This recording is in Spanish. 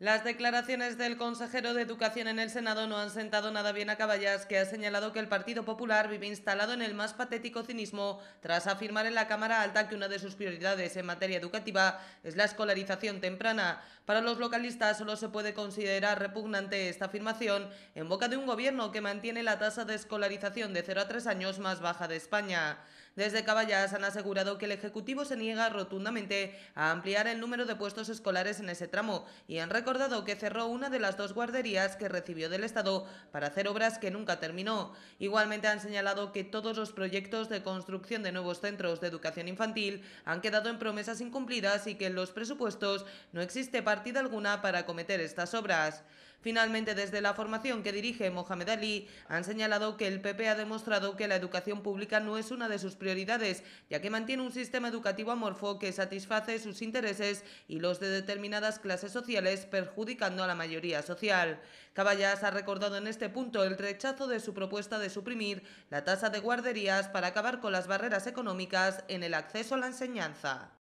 Las declaraciones del consejero de Educación en el Senado no han sentado nada bien a Caballas, que ha señalado que el Partido Popular vive instalado en el más patético cinismo tras afirmar en la Cámara Alta que una de sus prioridades en materia educativa es la escolarización temprana. Para los localistas solo se puede considerar repugnante esta afirmación en boca de un gobierno que mantiene la tasa de escolarización de 0 a 3 años más baja de España. Desde Caballas han asegurado que el Ejecutivo se niega rotundamente a ampliar el número de puestos escolares en ese tramo y han recordado que cerró una de las dos guarderías que recibió del Estado para hacer obras que nunca terminó. Igualmente han señalado que todos los proyectos de construcción de nuevos centros de educación infantil han quedado en promesas incumplidas y que en los presupuestos no existe partida alguna para acometer estas obras. Finalmente, desde la formación que dirige Mohamed Ali, han señalado que el PP ha demostrado que la educación pública no es una de sus prioridades, ya que mantiene un sistema educativo amorfo que satisface sus intereses y los de determinadas clases sociales, perjudicando a la mayoría social. Caballas ha recordado en este punto el rechazo de su propuesta de suprimir la tasa de guarderías para acabar con las barreras económicas en el acceso a la enseñanza.